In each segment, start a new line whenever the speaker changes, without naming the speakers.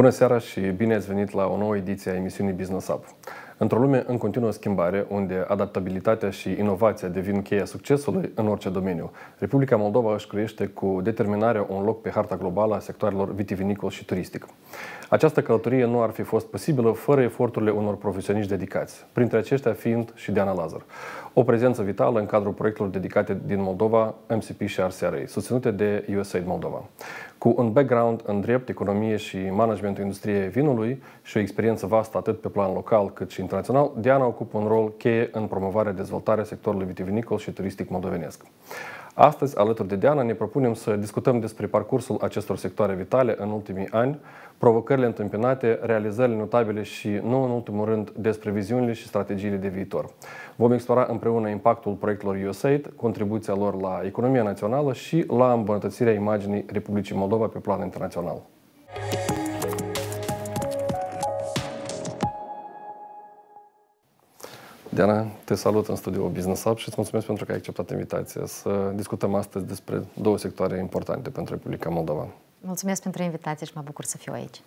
Bună seara și bine ați venit la o nouă ediție a emisiunii Business Up. Într-o lume în continuă schimbare, unde adaptabilitatea și inovația devin cheia succesului în orice domeniu, Republica Moldova își crește cu determinare un loc pe harta globală a sectoarelor vitivinicol și turistic. Această călătorie nu ar fi fost posibilă fără eforturile unor profesioniști dedicați, printre aceștia fiind și Diana Lazar, o prezență vitală în cadrul proiectelor dedicate din Moldova, MCP și RCRA, susținute de USAID Moldova. Cu un background în drept, economie și managementul industriei vinului și o experiență vastă atât pe plan local cât și internațional, Diana ocupă un rol cheie în promovarea dezvoltarea sectorului vitivinicol și turistic moldovenesc. Astăzi, alături de Diana, ne propunem să discutăm despre parcursul acestor sectoare vitale în ultimii ani, provocările întâmpinate, realizările notabile și, nu în ultimul rând, despre viziunile și strategiile de viitor. Vom explora împreună impactul proiectelor USAID, contribuția lor la economia națională și la îmbunătățirea imaginii Republicii Moldova pe plan internațional. Diana, te salut în studioul Business Up și îți mulțumesc pentru că ai acceptat invitația să discutăm astăzi despre două sectoare importante pentru Republica Moldova.
Mulțumesc pentru invitație și mă
bucur să fiu aici.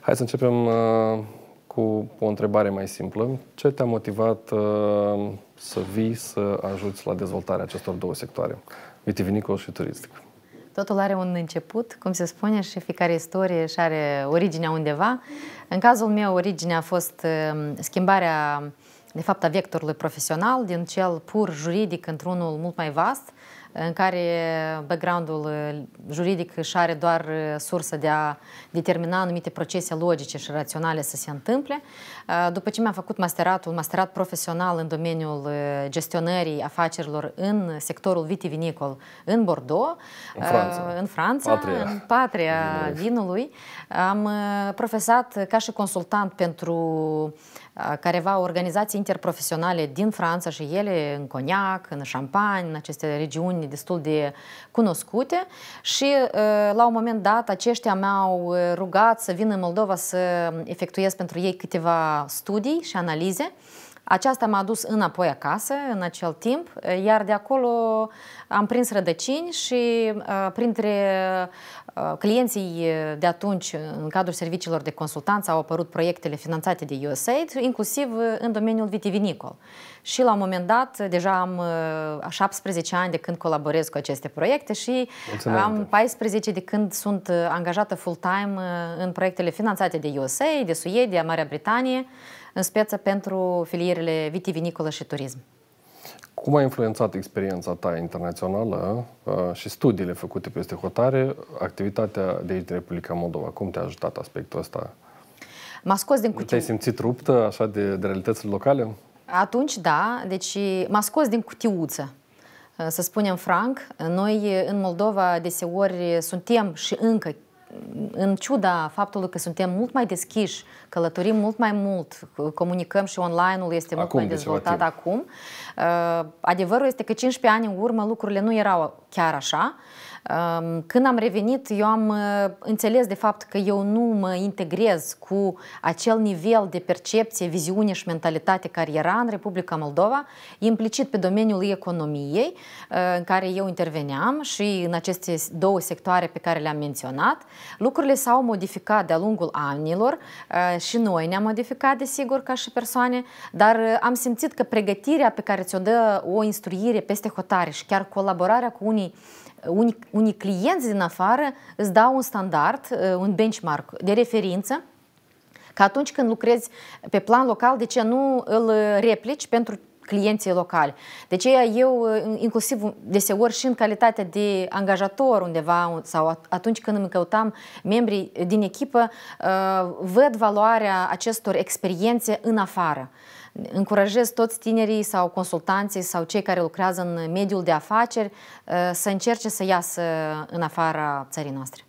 Hai să începem uh, cu o întrebare mai simplă. Ce te-a motivat uh, să vii să ajuți la dezvoltarea acestor două sectoare, vitivinicol și turistic?
Totul are un început, cum se spune, și fiecare istorie și are originea undeva. În cazul meu, originea a fost um, schimbarea, de fapt, a vectorului profesional din cel pur juridic într-unul mult mai vast, în care background-ul uh, juridic își are doar uh, sursa de a determina anumite procese logice și raționale să se întâmple. Uh, după ce mi-am făcut masteratul, un masterat profesional în domeniul gestionării afacerilor în sectorul vitivinicol în Bordeaux,
în Franța, în,
Franța, patria. în patria vinului, am profesat ca și consultant pentru careva organizații interprofesionale din Franța și ele în Cognac, în Champagne, în aceste regiuni destul de cunoscute și la un moment dat aceștia m-au rugat să vin în Moldova să efectuez pentru ei câteva studii și analize. Aceasta m-a dus înapoi acasă în acel timp, iar de acolo am prins rădăcini și uh, printre uh, clienții de atunci în cadrul serviciilor de consultanță au apărut proiectele finanțate de USAID, inclusiv în domeniul vitivinicol. Și la un moment dat, deja am 17 uh, ani de când colaborez cu aceste proiecte și Mulțumesc. am 14 da. de când sunt angajată full-time în proiectele finanțate de USA, de Suedia, Marea Britanie, în speță pentru filierele vitivinicolă și turism.
Cum a influențat experiența ta internațională uh, și studiile făcute peste hotare activitatea de aici din Republica Moldova? Cum te-a ajutat aspectul ăsta? M-a scos din cutie. Te-ai simțit ruptă așa de, de realitățile locale?
Atunci, da. Deci m-a scos din cutiuță. Uh, să spunem franc, noi în Moldova deseori suntem și încă în ciuda faptului că suntem mult mai deschiși, călătorim mult mai mult, comunicăm și online-ul este mult acum, mai dezvoltat de acum, uh, adevărul este că 15 ani în urmă lucrurile nu erau chiar așa. Când am revenit, eu am uh, înțeles de fapt că eu nu mă integrez cu acel nivel de percepție, viziune și mentalitate care era în Republica Moldova, implicit pe domeniul economiei, uh, în care eu interveneam și în aceste două sectoare pe care le-am menționat. Lucrurile s-au modificat de-a lungul anilor uh, și noi ne-am modificat, desigur, ca și persoane, dar am simțit că pregătirea pe care ți-o dă o instruire peste hotare și chiar colaborarea cu unii unii, unii clienți din afară îți dau un standard, uh, un benchmark de referință, că atunci când lucrezi pe plan local, de ce nu îl replici pentru clienții locali. De Deci eu, uh, inclusiv deseori și în calitate de angajator undeva sau atunci când îmi căutam membrii din echipă, uh, văd valoarea acestor experiențe în afară încurajez toți tinerii sau consultanții sau cei care lucrează în mediul de afaceri uh, să încerce să iasă în afara țării noastre.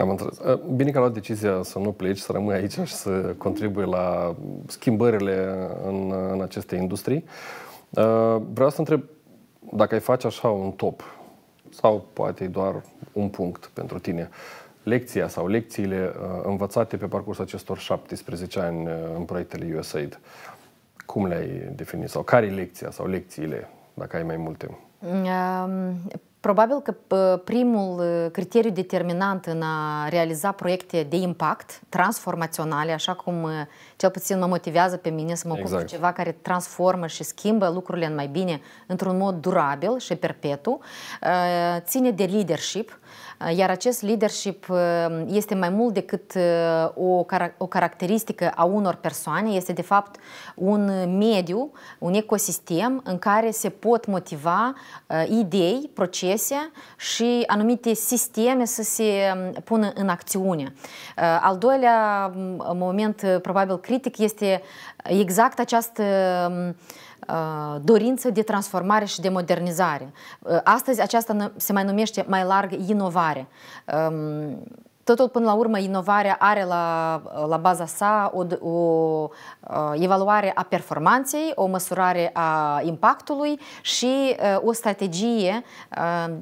Am înțeles. Uh, bine că a luat decizia să nu pleci, să rămâi aici și să contribui la schimbările în, în aceste industrii. Uh, vreau să întreb dacă ai face așa un top sau poate doar un punct pentru tine, lecția sau lecțiile învățate pe parcursul acestor 17 ani în proiectele USAID. Cum le-ai definit? Sau care e lecția sau lecțiile, dacă ai mai multe?
Probabil că primul uh, criteriu determinant în a realiza proiecte de impact transformaționale, așa cum uh, cel puțin mă motivează pe mine să mă ocup exact. cu ceva care transformă și schimbă lucrurile în mai bine într-un mod durabil și perpetu, uh, ține de leadership, Eh, iar acest leadership eh, este mai mult decât eh, o, car- o caracteristică a unor persoane, este de fapt un mediu, un ecosistem în care se pot motiva idei, procese și anumite sisteme să se mm, pună în acțiune. Al doilea mm, moment probabil critic este exact această mm, Uh, dorință de transformare și de modernizare. Uh, astăzi aceasta se mai numește mai larg inovare. Um, Totul, până la urmă, inovarea are la, la baza sa o, o uh, evaluare a performanței, o măsurare a impactului și uh, o strategie uh,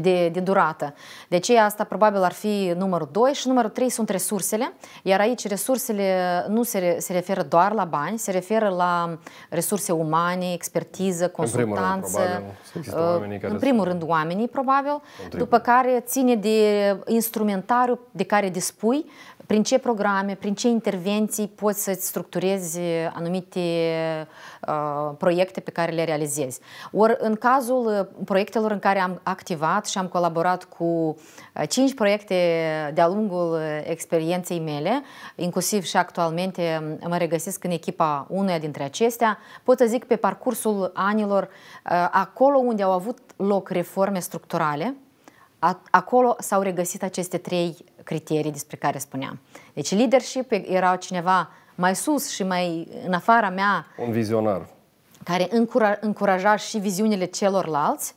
de, de durată. De aceea asta probabil ar fi numărul 2 și numărul 3 sunt resursele, iar aici resursele nu se, se referă doar la bani, se referă la resurse umane, expertiză, consultanță. În primul rând, probabil, în primul rând oamenii, probabil, după care ține de instrumentariu de care dispui, prin ce programe, prin ce intervenții poți să-ți structurezi uh, anumite uh, proiecte pe care le realizezi. Ori în cazul uh, proiectelor în care am activat și am colaborat cu uh, cinci proiecte de-a lungul experienței mele, inclusiv și actualmente um, mă regăsesc în echipa uneia dintre acestea, pot să zic pe parcursul anilor, uh, acolo unde au avut loc reforme structurale, acolo s-au regăsit aceste trei criterii despre care spuneam. Deci leadership erau cineva mai sus și mai în afara mea.
Un vizionar.
Care încura, încuraja și viziunile celorlalți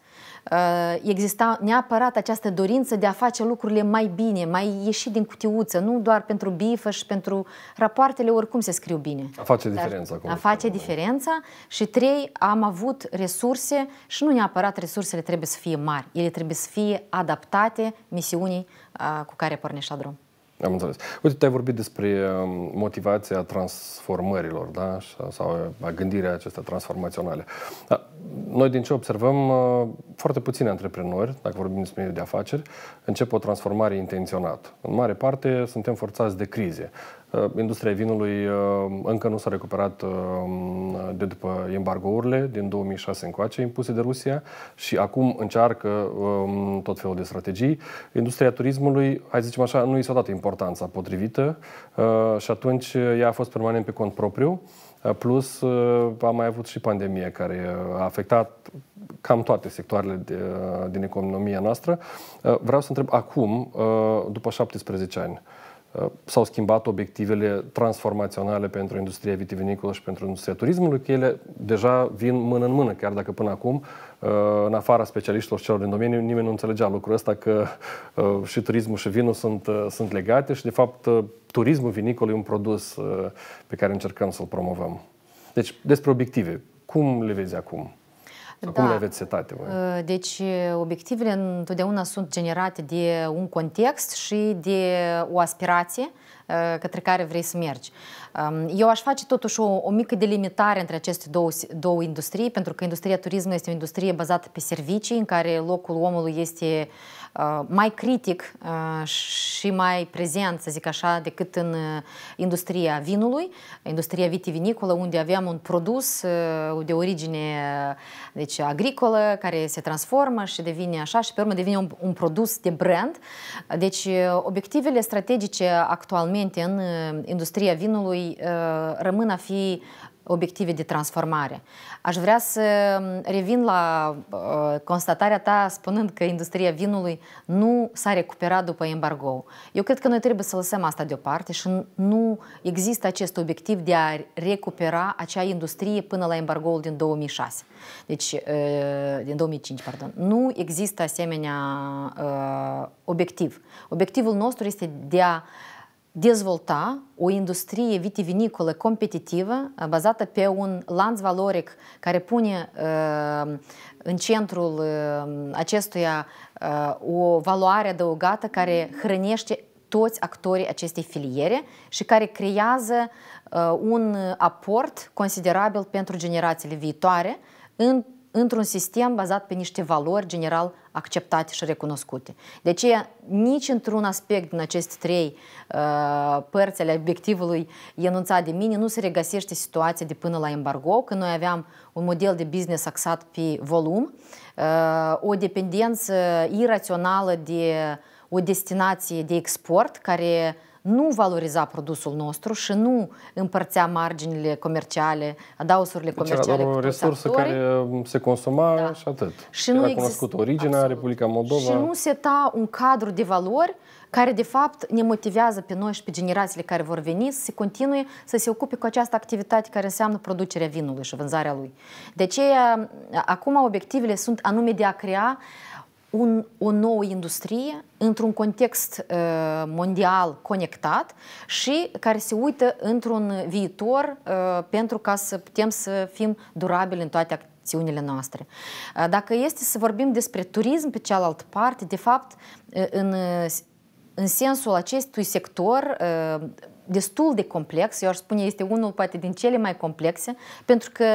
Uh, exista neapărat această dorință de a face lucrurile mai bine, mai ieși din cutiuță, nu doar pentru bifă și pentru rapoartele, oricum se scriu bine. A face Dar diferența. acum. a face acum. diferența și trei, am avut resurse și nu neapărat resursele trebuie să fie mari, ele trebuie să fie adaptate misiunii uh, cu care la drum.
Am înțeles. Uite, te ai vorbit despre um, motivația transformărilor, da? Sau uh, a gândirea acestea transformaționale noi din ce observăm, uh, foarte puține antreprenori, dacă vorbim despre mediul de afaceri, încep o transformare intenționată. În mare parte suntem forțați de crize. Uh, industria vinului uh, încă nu s-a recuperat de după embargourile din 2006 încoace impuse de Rusia și acum încearcă um, tot felul de strategii. Industria turismului, hai să zicem așa, nu i s-a dat importanța potrivită și atunci ea a fost permanent pe cont propriu Uh, plus, uh, am mai avut și pandemie care a afectat cam toate sectoarele de, uh, din economia noastră. Vreau să întreb acum, după 17 ani, Uh, s-au schimbat obiectivele transformaționale pentru industria vitivinicolă și pentru industria turismului, că ele deja vin mână în mână, chiar dacă până acum, uh, în afara specialiștilor celor din domeniu, nimeni nu înțelegea lucrul ăsta că uh, și turismul și vinul sunt, sunt legate și, de fapt, turismul vinicol e un produs pe care încercăm să-l promovăm. Deci, despre obiective, cum le vezi acum? Da. Cum da. le aveți setate voi?
Ă, deci, obiectivele întotdeauna sunt generate de un context și de o aspirație ă, către care vrei să mergi. Eu aș face totuși o, o mică delimitare între aceste două, două industrii, pentru că industria turismului este o industrie bazată pe servicii, în care locul omului este uh, Э, mai critic э, și mai prezent, să zic așa, decât în uh, industria vinului, industria vitivinicolă, unde aveam un produs uh, de origine uh, deci, agricolă care se transformă și devine așa și pe urmă devine un, un produs de brand. Deci obiectivele strategice actualmente în industria vinului rămân a fi obiective de transformare. Aș vrea să mm, revin la constatarea ta spunând că industria vinului nu s-a recuperat după embargo. Eu cred că noi trebuie să lăsăm asta deoparte și nu există acest obiectiv de a recupera acea industrie până la embargo din 2006. Deci, din 2005, pardon. Nu există asemenea obiectiv. Obiectivul nostru este de a dezvolta o industrie vitivinicolă competitivă uh, bazată pe un lanț valoric care pune uh, în centrul uh, acestuia o valoare adăugată care hrănește toți actorii acestei filiere și care creează un aport considerabil pentru generațiile viitoare în într-un sistem bazat pe niște valori general acceptate și recunoscute. De deci aceea, nici într-un aspect din aceste trei uh, părți ale obiectivului enunțat de mine nu se regăsește situația de până la embargo, când noi aveam un model de business axat pe volum, uh, o dependență irațională de o destinație de export care nu valoriza produsul nostru și nu împărțea marginile comerciale, adausurile deci comerciale Era doar o resursă care
um, se consuma da. și atât. Și nu Era cunoscut exist... originea, Absolut. Republica Moldova. Și nu
seta un cadru de valori care de fapt ne motivează pe noi și pe generațiile care vor veni să se continue să se ocupe cu această activitate care înseamnă producerea vinului și vânzarea lui. De aceea, acum obiectivele sunt anume de a crea uh, un, o nouă industrie într-un context uh, mondial conectat și care se uită într-un viitor uh, pentru ca să putem să fim durabili în toate acțiunile noastre. Uh, dacă este să vorbim despre turism pe cealaltă parte, de fapt, uh, în, în sensul acestui sector, uh, destul de complex, eu aș spune este unul poate din cele mai complexe, pentru că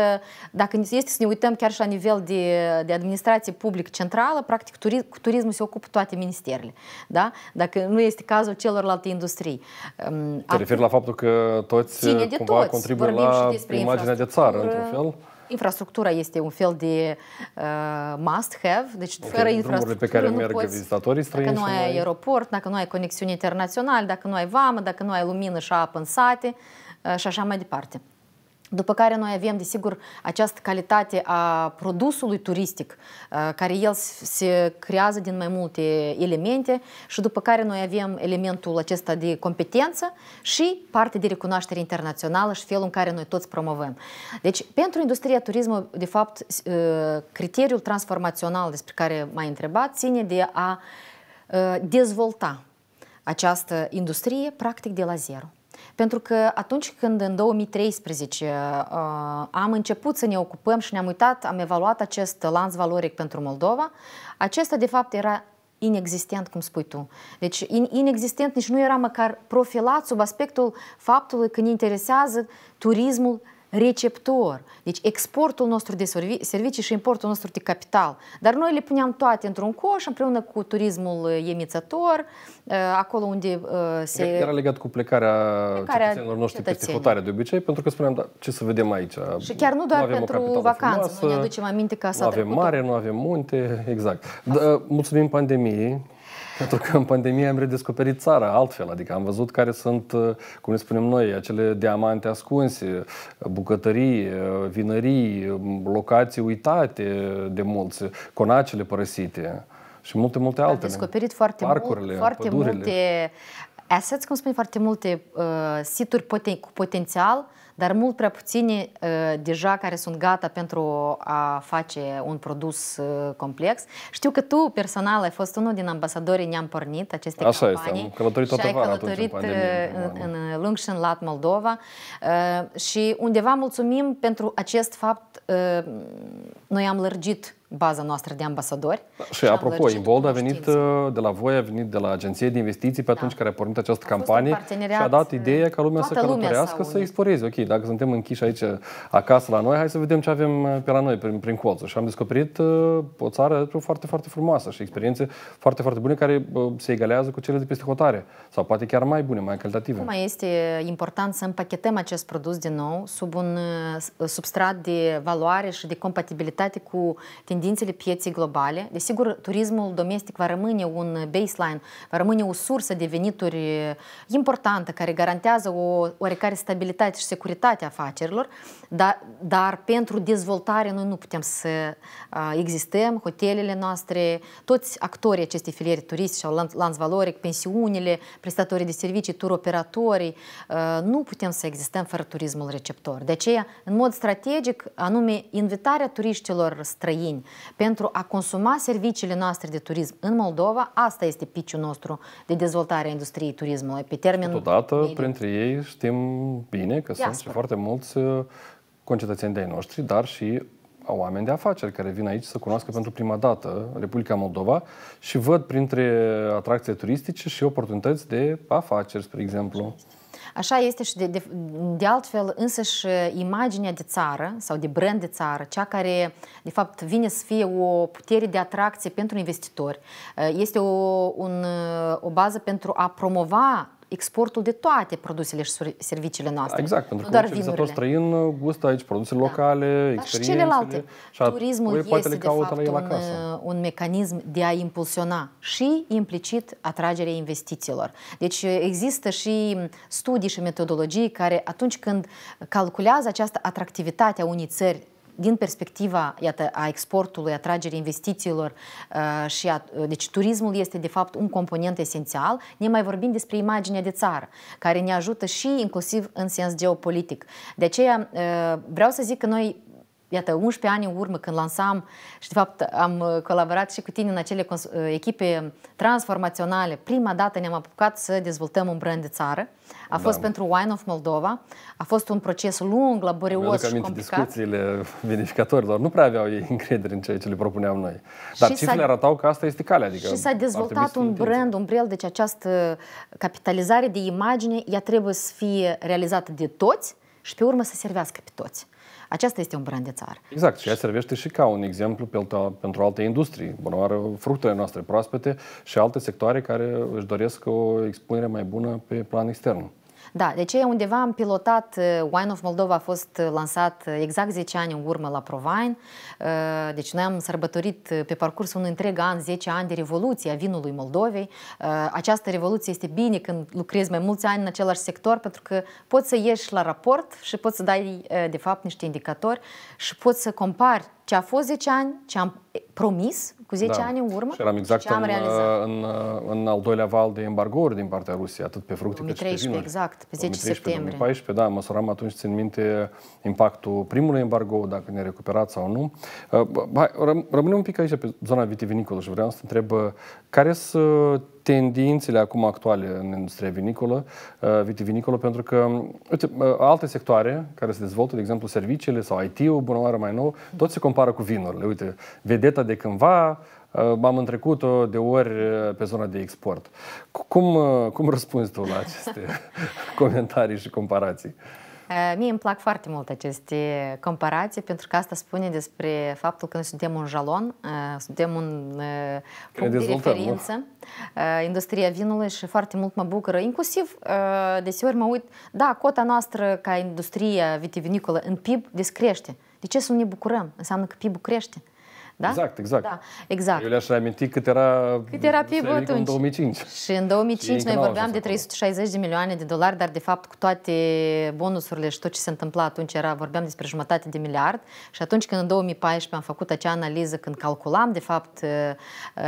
dacă este să ne uităm chiar și la nivel de, de administrație publică centrală, practic turism, cu turismul se ocupă toate ministerele, da? dacă nu este cazul celorlalte industrii. Te referi la
faptul că toți cumva toți. contribuie Vorbim la imaginea de țară, într-un fel?
infrastructura este un fel de uh, must-have, deci okay. fără infrastructură pe care nu merg poți, vizitatorii
străini Dacă nu ai
aeroport, dacă nu ai conexiuni internaționale, dacă nu ai vamă, dacă nu ai lumină și apă în sate uh, și așa mai departe. După care noi avem, desigur, această calitate a produsului turistic, uh, care el se creează din mai multe elemente și după care noi avem elementul acesta de competență și parte de recunoaștere internațională și felul în care noi toți promovăm. Deci, pentru industria turismului, de fapt, uh, criteriul transformațional despre care m-ai întrebat ține de a uh, dezvolta această industrie practic de la zero. Pentru că atunci când în 2013 uh, am început să ne ocupăm și ne-am uitat, am evaluat acest lanț valoric pentru Moldova, acesta de fapt era inexistent, cum spui tu. Deci inexistent nici nu era măcar profilat sub aspectul faptului că ne interesează turismul receptor. Deci exportul nostru de servicii și importul nostru de capital. Dar noi le puneam toate într-un coș împreună cu turismul uh, emițător, uh, acolo unde uh, se... Era
legat cu plecarea, plecarea cetățenilor noștri peste hotare de obicei, pentru că spuneam, da, ce să vedem aici? Și
chiar nu doar nu pentru vacanță, frumoasă, nu ne aducem aminte că s-a Nu avem trecut. mare,
nu avem munte, exact. Da, mulțumim pandemiei, pentru că în pandemie am redescoperit țara altfel, adică am văzut care sunt, uh, cum ne spunem noi, acele diamante ascunse, bucătării, uh, vinării, um, locații uitate de mulți, conacele părăsite și multe, multe altele. Am descoperit foarte, Parcurile, mult, foarte pădurile. multe
assets, cum spun, foarte multe uh, situri poten- cu potențial uh, dar mult prea puțini uh, deja care sunt gata pentru a face un produs uh, complex. Știu că tu personal ai fost unul din ambasadorii Ne-am pornit aceste Așa campanii este, am
călătorit toată și ai călătorit uh, în, pandemie,
în, în lung și în lat Moldova și undeva mulțumim pentru acest fapt noi am lărgit baza noastră de ambasadori.
Da, și, și apropo, Inbold a venit de la voi, a venit de la agenție de investiții pe da. atunci da. care a pornit această a campanie și a dat ideea ca lumea să călătorească, să exploreze. Ok, dacă suntem închiși aici acasă la noi, hai să vedem ce avem uh, pe la noi prin, prin colțul. Și am descoperit uh, o țară foarte, foarte frumoasă și experiențe da. foarte, foarte bune care uh, se egalează cu cele de peste hotare sau poate chiar mai bune, mai calitative.
Mai este important să împachetăm acest produs din nou sub un substrat de valoare și de compatibilitate cu tendințele pieței globale. Desigur, turismul domestic va rămâne un baseline, va rămâne o sursă de venituri eh, importantă care garantează o oarecare stabilitate și securitate afacerilor, dar, dar pentru dezvoltare noi nu putem să existăm, hotelele noastre, toți actorii acestei filiere turistice au lanț valoric, pensiunile, prestatorii de servicii, turoperatorii, nu putem să existăm fără turismul receptor. De aceea, în mod strategic, anume invitarea turiștilor străini pentru a consuma serviciile noastre de turism în Moldova, asta este piciul nostru de dezvoltare a industriei turismului pe termen
Totodată, mediu. printre ei știm bine că sunt foarte mulți concetățeni de-ai noștri, dar și oameni de afaceri care vin aici să cunoască pentru prima dată Republica Moldova și văd printre atracții turistice și oportunități de afaceri, spre exemplu.
Așa este și de, de, de altfel însăși uh, imaginea de țară sau de brand de țară, cea care de fapt vine să fie o putere de atracție pentru investitori. Uh, este o, un, uh, o bază pentru a promova exportul de toate produsele și serviciile noastre. Exact, pentru că utilizatorul
străin gustă aici produse da. locale, Dar Și celelalte. Și Turismul păi, este, de fapt, la un,
uh, un mecanism de a impulsiona și implicit atragerea investițiilor. Deci uh, există și studii și metodologii care atunci când calculează această atractivitate a unei țări din perspectiva iată, a exportului, atragerii investițiilor uh, și a, uh, deci turismul este de fapt un component esențial, ne mai vorbim despre imaginea de țară, care ne ajută și inclusiv în sens geopolitic. De aceea uh, vreau să zic că noi iată, 11 ani în urmă când lansam și de fapt am uh, colaborat și cu tine în acele uh, echipe transformaționale, prima dată ne-am apucat să dezvoltăm un brand de țară. A fost da. pentru Wine of Moldova, a fost un proces lung, laborios și complicat.
discuțiile verificatorilor, nu prea aveau ei încredere în ceea ce le propuneam noi. Dar și cifrele arătau că asta este calea. Adică și s-a dezvoltat un brand, un
brand, deci această capitalizare de imagine, ea trebuie să fie realizată de toți și pe urmă să servească pe toți. Aceasta este un brand de
țară. Exact, și ea servește și ca un exemplu pentru alte industrii. Bunoară fructele noastre proaspete și alte sectoare care își doresc o expunere mai bună pe plan extern.
Da, deci undeva am pilotat, uh, Wine of Moldova a fost uh, lansat uh, exact 10 ani în urmă la ProVine, deci noi am sărbătorit pe parcurs un întreg an, 10 ani de revoluție a vinului Moldovei. Această revoluție este bine când lucrezi mai mulți ani în același sector, pentru că poți să ieși la raport și poți să dai, de fapt, niște indicatori și poți să compari ce a fost 10 ani, ce am promis cu 10 da. ani în urmă și, eram exact și ce am în, realizat.
În, în, în al doilea val de embargouri din partea Rusiei, atât pe fructe 2013, cât și pe vinuri. exact, pe 10 2013, septembrie. 2014, da, măsuram atunci, țin minte, impactul primului embargo, dacă ne recuperat sau nu. Uh, hai, rămânem un pic aici pe zona vitivinicolă și vreau să întreb uh, care sunt tendințele acum actuale în industria vinicolă, uh, vitivinicolă, pentru că uite, uh, alte sectoare care se dezvoltă, de exemplu serviciile sau IT-ul, bună oară mai nou, tot se compară cu vinurile. Uite, vedeta de cândva, uh, am întrecut-o de ori pe zona de export. Cum, cum răspunzi tu la aceste comentarii și comparații?
Ă, mie îmi plac foarte mult aceste comparații, pentru că asta spune despre faptul că noi suntem un jalon, ă, suntem un ă, punct de da. referință, industria vinului și foarte mult mă bucură. Inclusiv, deseori mă uit, da, cota noastră ca industrie vitivinicolă în PIB descrește. De ce să nu ne bucurăm? Înseamnă că PIB-ul crește.
Da? Exact, exact. Da, exact. Eu le-aș reaminti cât era, cât
era pe în 2005. Și în 2005 și noi vorbeam de 360 de milioane de dolari, dar de fapt cu toate bonusurile și tot ce se întâmpla atunci era, vorbeam despre jumătate de miliard și atunci când în 2014 am făcut acea analiză, când calculam de fapt uh,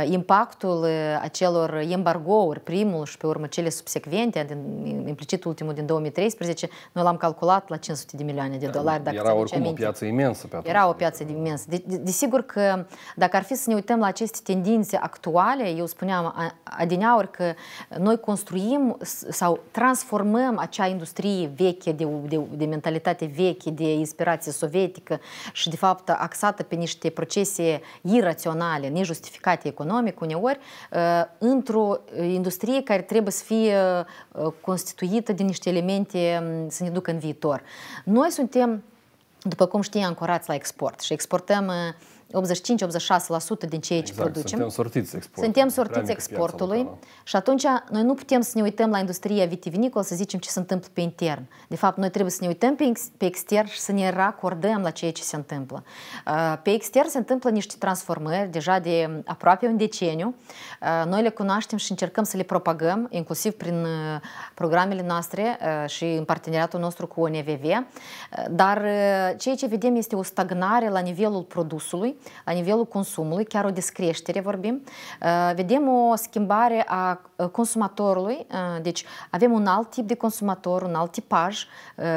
uh, impactul uh, acelor embargouri, primul și pe urmă cele subsecvente, din, implicit ultimul din 2013, noi l-am calculat la 500 de milioane de da, dolari. Dacă era oricum aminte. o
piață imensă pe atunci.
Era o piață imensă. Desigur de, de, de că dacă ar fi să ne uităm la aceste tendințe actuale, eu spuneam adineauri că noi construim sau transformăm acea industrie veche, de, de, de mentalitate veche, de inspirație sovietică și de fapt axată pe niște procese iraționale, nejustificate economic uneori, ă, într-o industrie care trebuie să fie ă, constituită din niște elemente să ne ducă în viitor. Noi suntem după cum știi, ancorați la export și exportăm uh, 85-86% din ceea ce exact, producem. Suntem
sortiți exportului. Suntem sortiți exportului
și atunci noi nu putem să ne uităm la industria vitivinicolă să zicem ce se întâmplă pe intern. De fapt, noi trebuie să ne uităm pe, ex pe exter și să ne racordăm la ceea ce se întâmplă. Uh, pe exter se întâmplă niște transformări deja de aproape un deceniu. Uh, noi le cunoaștem și încercăm să le propagăm, inclusiv prin uh, programele noastre și în parteneriatul nostru cu ONVV, dar ceea ce vedem este o stagnare la nivelul produsului la nivelul consumului, chiar o descreștere vorbim, vedem o schimbare a consumatorului, deci avem un alt tip de consumator, un alt tipaj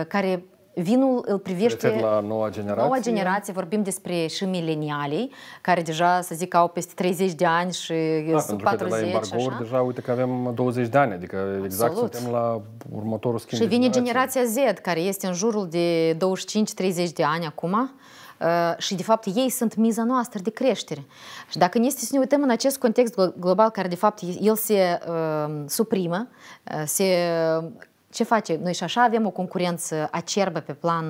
care vinul îl privește... Refer la noua
generație? Noua generație,
vorbim despre și milenialii, care deja, să zic, au peste 30 de ani și da, sunt 40 de la așa.
deja, uite că avem 20 de ani, adică Absolut. exact suntem la următorul schimb Și vine generația
Z, care este în jurul de 25-30 de ani acum, și, de fapt, ei sunt miza noastră de creștere. Și dacă ne este să ne uităm în acest context global, care, de fapt, el se ehm, suprimă, se ce face? Noi și așa avem o concurență acerbă pe plan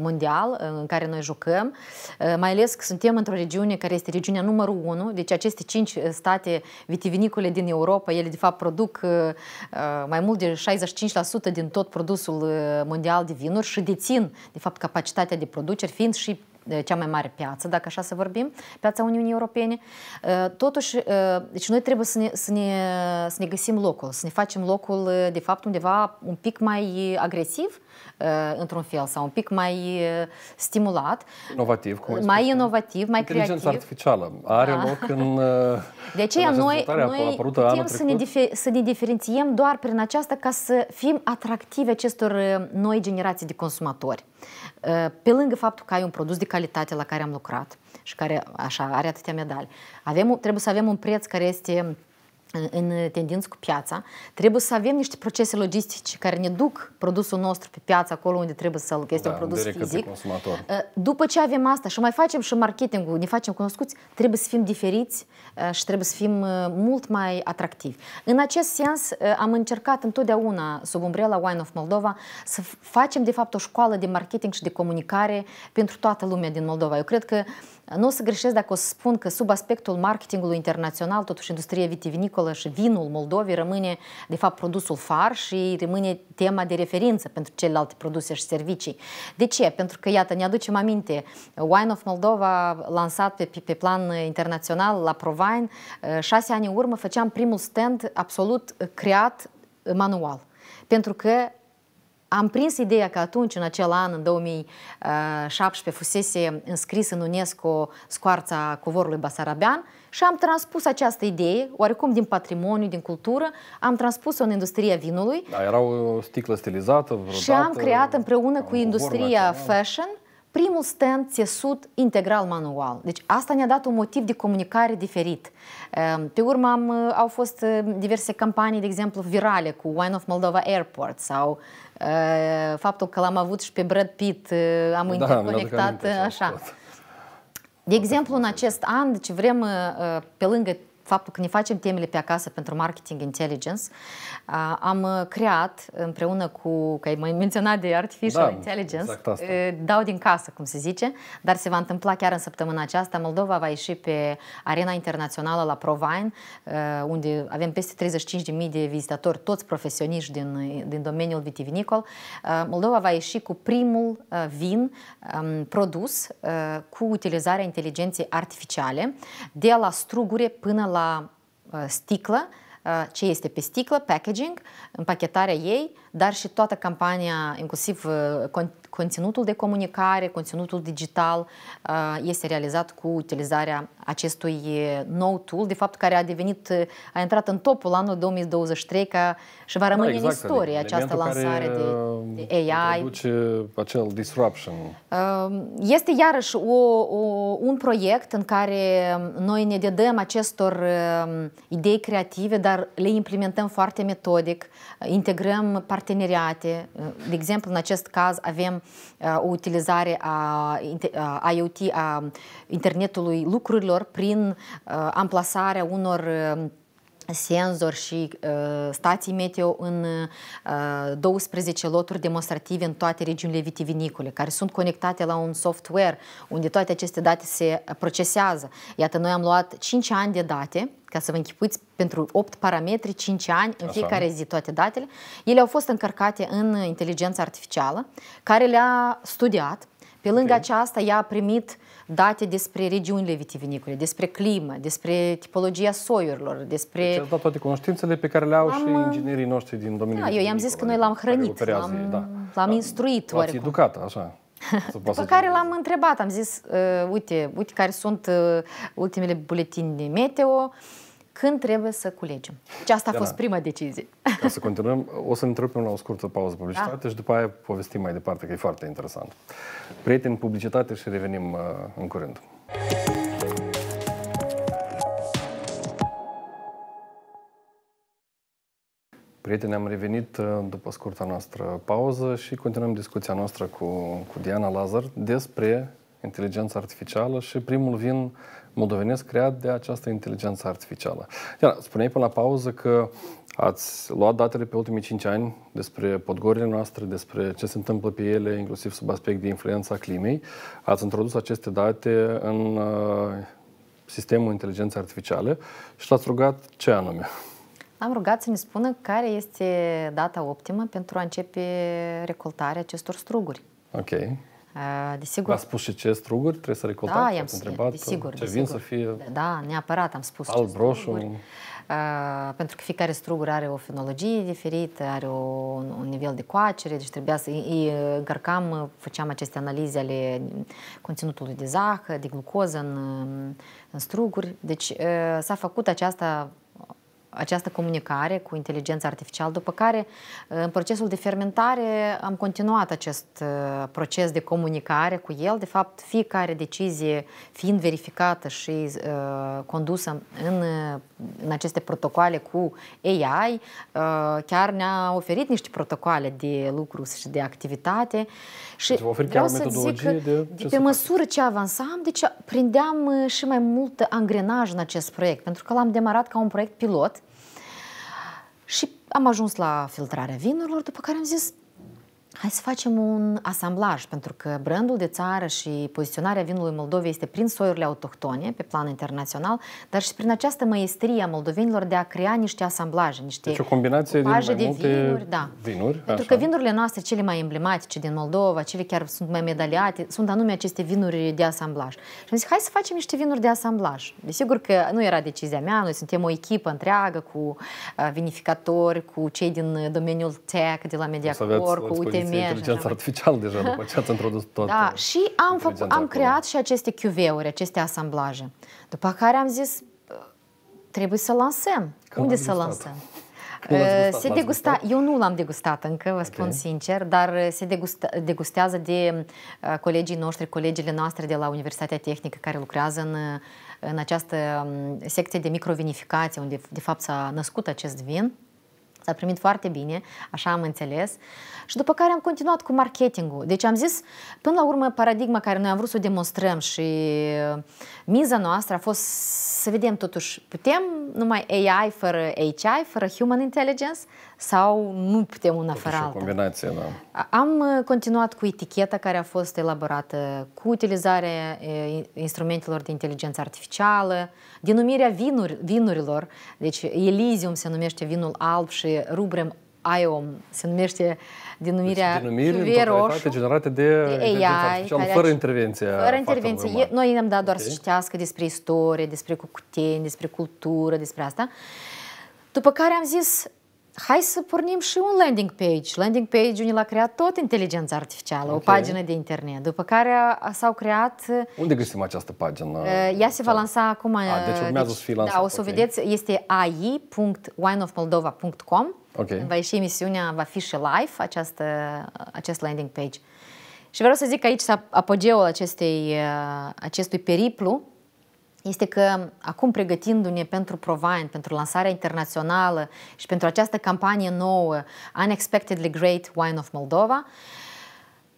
mondial în care noi jucăm, mai ales că suntem într-o regiune care este regiunea numărul 1, deci aceste 5 state vitivinicole din Europa, ele de fapt produc mai mult de 65% din tot produsul mondial de vinuri și dețin de fapt capacitatea de producere, fiind și cea mai mare piață, dacă așa să vorbim, piața Uniunii Europene. Uh, totuși, uh, deci noi trebuie să ne, să, ne, să ne găsim locul, să ne facem locul, uh, de fapt, undeva un pic mai agresiv Uh, într-un fel sau un pic mai uh, stimulat.
Inovativ, cum Mai
spus, inovativ, mai Inteligența creativ.
artificială are da. loc în uh,
De aceea în noi, noi putem să ne, să ne diferențiem doar prin aceasta ca să fim atractivi acestor noi generații de consumatori. Pe lângă faptul că ai un produs de calitate la care am lucrat și care așa are atâtea medali, avem, trebuie să avem un preț care este în tendință cu piața, trebuie să avem niște procese logistice care ne duc produsul nostru pe piață, acolo unde trebuie să-l, este da, un produs fizic. Uh, după ce avem asta și mai facem și marketingul, ne facem cunoscuți, trebuie să fim diferiți uh, și trebuie să fim uh, mult mai atractivi. În acest sens, am încercat întotdeauna, sub umbrela Wine of Moldova, să facem, de fapt, o școală de marketing și de comunicare pentru toată lumea din Moldova. Eu cred că nu o să greșesc dacă o să spun că sub aspectul marketingului internațional, totuși industria vitivinicolă și vinul Moldovei rămâne, de fapt, produsul far și rămâne tema de referință pentru celelalte produse și servicii. De ce? Pentru că, iată, ne aducem aminte, Wine of Moldova, lansat pe, pe plan internațional la Provine, ă, șase ani în urmă făceam primul stand absolut creat manual pentru că am prins ideea că atunci, în acel an, în 2017, fusese înscris în UNESCO scoarța covorului basarabean și am transpus această idee, oarecum din patrimoniu, din cultură, am transpus-o în industria vinului.
Da, era o sticlă stilizată, Vreodată, Și am creat
împreună cu industria fashion primul stand țesut integral manual. Deci asta ne-a dat un motiv de comunicare diferit. Ehm, pe urmă au fost ehm, diverse campanii, de exemplu, virale cu Wine of Moldova Airport sau faptul că l-am avut și pe Brad Pitt, am da, interconectat așa. așa. De exemplu, în acest an, deci vrem, pe lângă faptul că ne facem temele pe acasă pentru marketing intelligence. Am uh, creat împreună cu, că ai mai menționat de artificial da, intelligence, exact asta. Uh, dau din casă, cum se zice, dar se va întâmpla chiar în săptămâna aceasta. Moldova va ieși pe arena internațională la Provine, uh, unde avem peste 35.000 de vizitatori, toți profesioniști din, din domeniul vitivinicol. Moldova va ieși cu primul vin um, produs cu utilizarea inteligenței artificiale de la strugure până la la uh, sticlă, uh, ce este pe sticlă, packaging, împachetarea ei, dar și toată campania, inclusiv uh, conținutul de comunicare, conținutul digital, uh, este realizat cu utilizarea acestui uh, nou tool, de fapt, care a devenit, a intrat în topul anului 2023 ca și va da, rămâne da, exact, în adică istorie această lansare care de, de AI.
acel disruption.
Este iarăși o, o, un proiect în care um, noi ne dedăm acestor um, idei creative, dar le implementăm foarte metodic, integrăm parteneriate. Uh, de exemplu, în acest caz avem uh, o utilizare a IoT, a internetului lucrurilor prin uh, amplasarea unor senzor și uh, stații meteo în ă, uh, 12 loturi demonstrative în toate regiunile vitivinicole, care sunt conectate la un software unde toate aceste date se procesează. Iată, noi am luat 5 ani de date ca să vă închipuiți, pentru 8 parametri, 5 ani, în fiecare fiecare zi toate datele, ele au fost încărcate în inteligența artificială, care le-a studiat pe lângă okay. aceasta, ea a primit date despre regiunile vitivinicole, despre climă, despre tipologia soiurilor,
despre... Deci a dat toate cunoștințele pe care le au am... și inginerii noștri din domeniul Da, eu i-am zis
că noi adică l-am hrănit, da. l-am, da. l-am instruit l
educat, așa. După care
l-am întrebat, am zis, uh, uite, uite care sunt uh, ultimele buletini meteo, uh, când trebuie să culegem. Și asta a fost prima decizie.
Ca să continuăm, o să întrerupem la o scurtă pauză da. publicitate da. și după aia povestim mai departe, că e foarte interesant. Prieteni, publicitate și revenim uh, în curând. Prieteni, am revenit uh, după scurta noastră pauză și continuăm discuția noastră cu, cu Diana Lazar despre inteligența artificială și primul vin moldovenesc creat de această inteligență artificială. Iar spuneai până la pauză că ați luat datele pe ultimii 5 ani despre podgorile noastre, despre ce se întâmplă pe ele, inclusiv sub aspect de influența climei. Ați introdus aceste date în uh, sistemul inteligenței artificiale și l-ați rugat ce anume?
Am rugat să ne spună care este data optimă pentru a începe recoltarea acestor struguri. Okay. Desigur. V-ați
spus și ce struguri trebuie să recoltați? Da, i-am întrebat desigur, ce desigur. vin să fie? Da,
da, neapărat am spus Alb, roșu? pentru că fiecare struguri are o fenologie diferită, are o, un, nivel de coacere, deci trebuia să îi încărcam, făceam aceste analize ale conținutului de zahăr, de glucoză în, în struguri. Deci s-a făcut aceasta această comunicare cu inteligența artificială, după care în procesul de fermentare am continuat acest uh, proces de comunicare cu el, de fapt fiecare decizie fiind verificată și uh, condusă în, uh, în aceste protocoale cu AI, uh, chiar ne-a oferit niște protocoale de lucru și de activitate și deci vreau să zic că de, de pe măsură ce avansam, deci uh, prindeam și mai mult angrenaj în acest proiect, pentru că l-am demarat ca un proiect pilot și am ajuns la filtrarea vinurilor, după care am zis, Hai să facem un asamblaj, pentru că brandul de țară și poziționarea vinului Moldovei este prin soiurile autohtone, pe plan internațional, dar și prin această maestrie a moldovenilor de a crea niște asamblaje, niște deci o
combinație din mai de multe vinuri. Da. vinuri pentru așa. că
vinurile noastre cele mai emblematice din Moldova, cele chiar sunt mai medaliate, sunt anume aceste vinuri de asamblaj. Și am zis, hai să facem niște vinuri de asamblaj. Desigur că nu era decizia mea, noi suntem o echipă întreagă cu uh, vinificatori, cu cei din domeniul tech, de la Mediacor, cu UTM, inteligența
artificială deja după ce ați introdus tot. Da,
uh, și am, făcut, am creat și aceste QV-uri, aceste asamblaje. După care am zis, trebuie să lansăm. Când Unde să lansăm? Uh, se degusta, eu nu l-am degustat încă, vă spun okay. sincer, dar uh, se degusta, degustează de colegii noștri, colegile noastre de la Universitatea Tehnică care lucrează în, în această um, secție de microvinificație, unde de fapt s-a născut acest vin a primit foarte bine, așa am înțeles. Și după care am continuat cu marketingul. Deci am zis, până la urmă, paradigma care noi am vrut să o demonstrăm și uh, miza noastră a fost să vedem totuși, putem numai AI fără HI, fără Human Intelligence, sau nu putem una Totuși fără alta.
combinație, da.
Am uh, continuat cu eticheta care a fost elaborată, cu utilizarea uh, instrumentelor de inteligență artificială, denumirea vinuri, vinurilor, deci Elysium se numește vinul alb și Rubrem IOM se numește denumirea deci,
generate de, de AI, de fără intervenție. Fără
intervenție. Noi ne-am dat doar okay. să citească despre istorie, despre cucuteni, despre cultură, despre asta. După care am zis, hai să pornim și un landing page. Landing page unde l-a creat tot inteligența artificială, okay. o pagină de internet, după care s-au creat... Uh,
unde găsim această pagină? Uh,
ea se va da. lansa acum... A, deci uh, urmează deci, să fie lansat. Da, o să okay. vedeți, este ai.wineofmoldova.com okay. Va ieși emisiunea, va fi și live această, acest landing page. Și vreau să zic că aici apogeul acestei, acestui periplu este că acum pregătindu-ne pentru Provine, pentru lansarea internațională și pentru această campanie nouă Unexpectedly Great Wine of Moldova,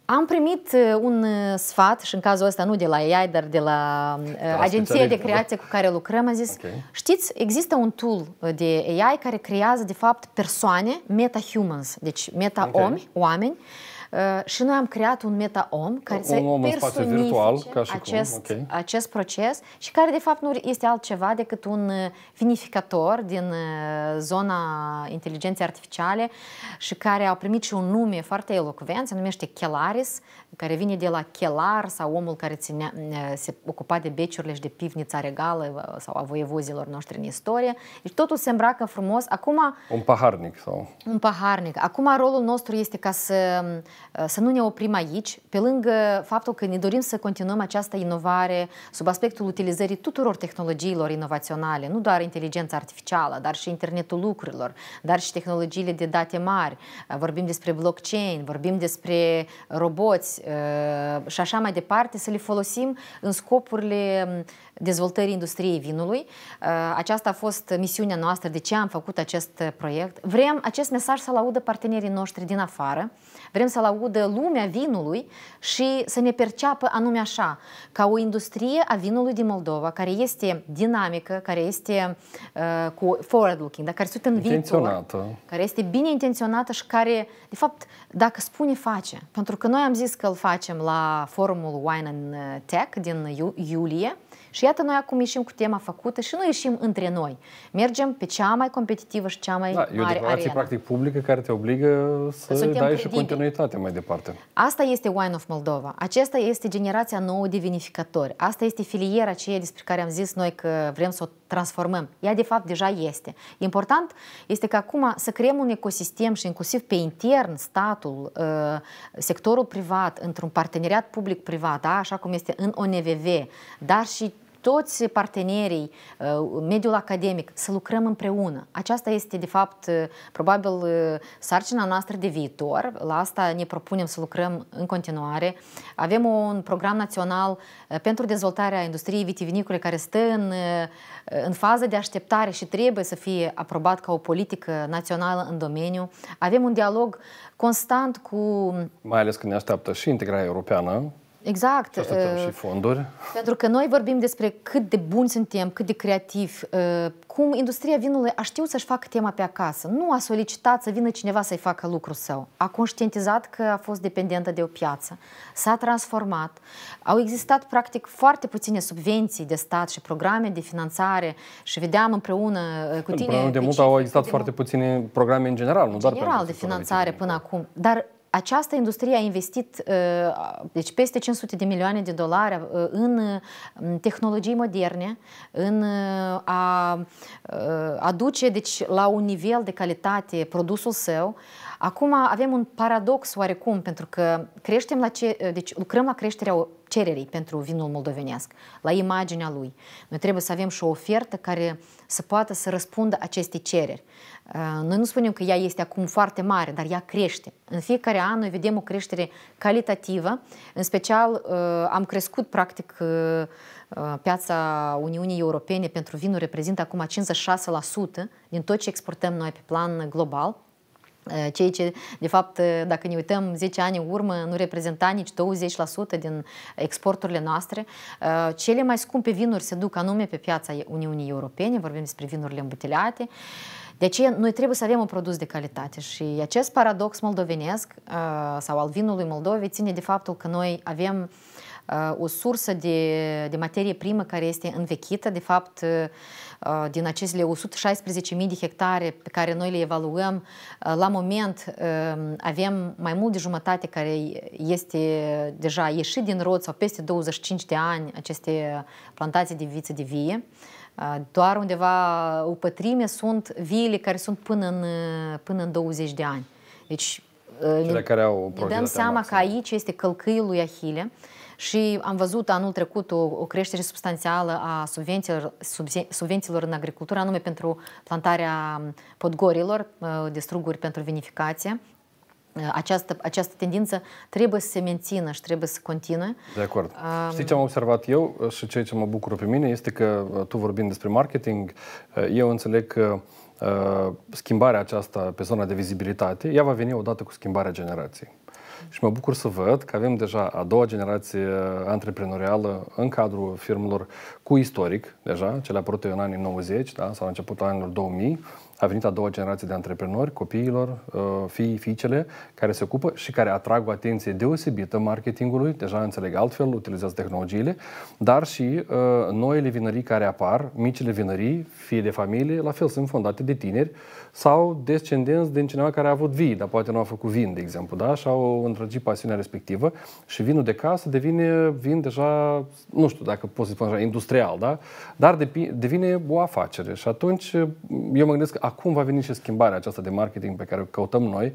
am primit uh, un uh, sfat și în cazul ăsta nu de la AI, dar de la da, agenția de creație cu care lucrăm, a zis, okay. știți, există un tool de AI care creează, de fapt, persoane, meta-humans, deci meta-omi, okay. oameni, Uh, și noi am creat un meta-om care să personifice virtual, ca și acest, cum. Okay. acest proces și care de fapt nu este altceva decât un uh, vinificator din uh, zona inteligenței artificiale și care a primit și un nume foarte elocvent, se numește Chelaris, care vine de la chelar sau omul care ținea, se ocupa de beciurile și de pivnița regală sau a voievozilor noștri în istorie. Deci totul se îmbracă frumos. Acum,
un paharnic sau?
Un paharnic. Acum rolul nostru este ca să um, Uh, să nu ne oprim aici, pe lângă faptul că ne dorim să continuăm această inovare sub aspectul utilizării tuturor tehnologiilor inovaționale, nu doar inteligența artificială, dar și internetul lucrurilor, dar și tehnologiile de date mari, uh, vorbim despre blockchain, vorbim despre roboți uh, și așa mai departe, să le folosim în scopurile um, dezvoltării industriei vinului. Aceasta a fost misiunea noastră, de ce am făcut acest proiect. Vrem acest mesaj să-l audă partenerii noștri din afară, Vrem să-l audă lumea vinului și să ne perceapă anume așa, ca o industrie a vinului din Moldova, care este dinamică, care este uh, cu forward-looking, dar care sunt în viitor, care este bine intenționată și care, de fapt, dacă spune, face. Pentru că noi am zis că îl facem la forumul Wine and Tech din iulie, și iată, noi acum ieșim cu tema făcută și nu ieșim între noi. Mergem pe cea mai competitivă și cea mai da, mare e o practic
publică care te obligă să Suntem dai și continuitate mai departe.
Asta este Wine of Moldova. Aceasta este generația nouă de vinificatori. Asta este filiera aceea despre care am zis noi că vrem să o transformăm. Ea, de fapt, deja este. Important este că acum să creăm un ecosistem și inclusiv pe intern statul, uh, sectorul privat, într-un parteneriat public-privat, da? așa cum este în ONVV, dar și toți partenerii, uh, mediul academic, să lucrăm împreună. Aceasta este, de fapt, uh, probabil uh, sarcina noastră de viitor. La asta ne propunem să lucrăm în continuare. Avem un program național pentru dezvoltarea industriei vitivinicole care stă în, în fază de așteptare și trebuie să fie aprobat ca o politică națională în domeniu. Avem un dialog constant cu...
Mai ales că ne așteaptă și integrarea europeană,
Exact. Și uh, și fonduri. Pentru că noi vorbim despre cât de buni suntem, cât de creativi, uh, cum industria vinului a știut să-și facă tema pe acasă. Nu a solicitat să vină cineva să-i facă lucrul său. A conștientizat că a fost dependentă de o piață. S-a transformat. Au existat, practic, foarte puține subvenții de stat și programe de finanțare și vedeam împreună uh, cu tine... Până de mult au existat foarte
puține programe în general, nu doar general
de finanțare până acum. Dar această industrie a investit uh, deci peste 500 de milioane de dolari uh, în um, tehnologii moderne, în uh, a aduce deci, la un nivel de calitate produsul său. Acum avem un paradox oarecum, pentru că creștem la ce, deci lucrăm la creșterea cererii pentru vinul moldovenesc, la imaginea lui. Noi trebuie să avem și o ofertă care să poată să răspundă acestei cereri. Э, noi nu spunem că ea este acum foarte mare, dar ea crește. În fiecare an noi vedem o creștere calitativă, în special uh, am crescut practic uh, uh, piața Uniunii Europene pentru vinuri reprezintă acum 56% din tot ce exportăm noi pe plan global, cei ce, de fapt, dacă ne uităm 10 ani în urmă, nu reprezenta nici 20% din exporturile noastre. Cele mai scumpe vinuri se duc anume pe piața Uniunii Europene, vorbim despre vinurile îmbuteleate. De deci aceea, noi trebuie să avem un produs de calitate și acest paradox moldovenesc uh, sau al vinului Moldovei ține de faptul că noi avem uh, o sursă de, de materie primă care este învechită. De fapt, uh, din aceste 116.000 de hectare pe care noi le evaluăm, la moment avem mai mult de jumătate care este deja ieșit din rod sau peste 25 de ani aceste plantații de viță de vie. Doar undeva o pătrime sunt viile care sunt până în, până în 20 de ani. Deci
Cele ne, care au ne dăm seama
maxim. că aici este călcâiul lui Ahile și am văzut anul trecut o, o creștere substanțială a subvențiilor, subvențiilor în agricultură, anume pentru plantarea podgorilor, de struguri pentru vinificație, Э, această, această tendință trebuie să se mențină și trebuie să continue.
De acord. Um, Știi ce am observat eu uh, și ceea ce mă bucură pe mine este că uh, tu vorbind despre marketing, uh, eu înțeleg că uh, schimbarea aceasta pe zona de vizibilitate, ea va veni odată cu schimbarea generației. Și mă bucur să văd că avem deja a doua generație antreprenorială în cadrul firmelor cu istoric, deja, cele apărute în anii 90 da, sau începutul anilor 2000, a venit a doua generație de antreprenori, copiilor, uh, fiii, fiicele, care se ocupă și care atrag o atenție deosebită marketingului, deja înțeleg altfel, utilizează tehnologiile, dar și uh, noile vinării care apar, micile vinării, fie de familie, la fel sunt fondate de tineri, sau descendenți din cineva care a avut vii, dar poate nu a făcut vin, de exemplu, da? și au întregit pasiunea respectivă și vinul de casă devine vin deja, nu știu dacă pot să spun așa, industrial, da? dar devine o afacere și atunci eu mă gândesc că acum va veni și schimbarea aceasta de marketing pe care o căutăm noi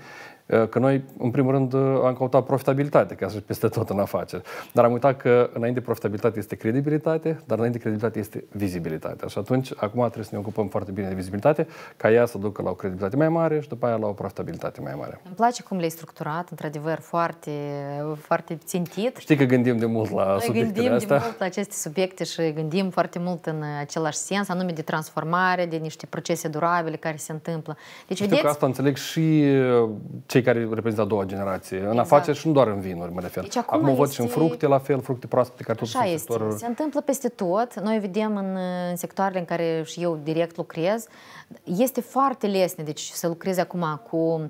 Eh, că noi, în primul rând, eh, am căutat profitabilitate, ca să peste tot în afaceri. Dar am uitat că înainte profitabilitate este credibilitate, dar înainte credibilitate este vizibilitate. Și atunci, acum trebuie să ne ocupăm foarte bine de vizibilitate, ca ea să ducă la o credibilitate mai mare și după aia la o profitabilitate mai mare.
Îmi place cum le-ai structurat, într-adevăr, foarte, foarte țintit.
Știi că gândim de mult la Noi subiectele gândim astea. de mult la
aceste subiecte și gândim foarte mult în același sens, anume de transformare, de niște procese durabile care se întâmplă. Deci, Știu vedeți... că asta
înțeleg și eh, ce cei care reprezintă a doua generație, exact. în afaceri și nu doar în vinuri, mă refer. Deci, acum acum este... văd și în fructe, la fel, fructe proaspete, care tot Așa este. Sector... Se
întâmplă peste tot. Noi vedem în, în sectoarele în care și eu direct lucrez. Este foarte lesne, deci să lucrezi acum cu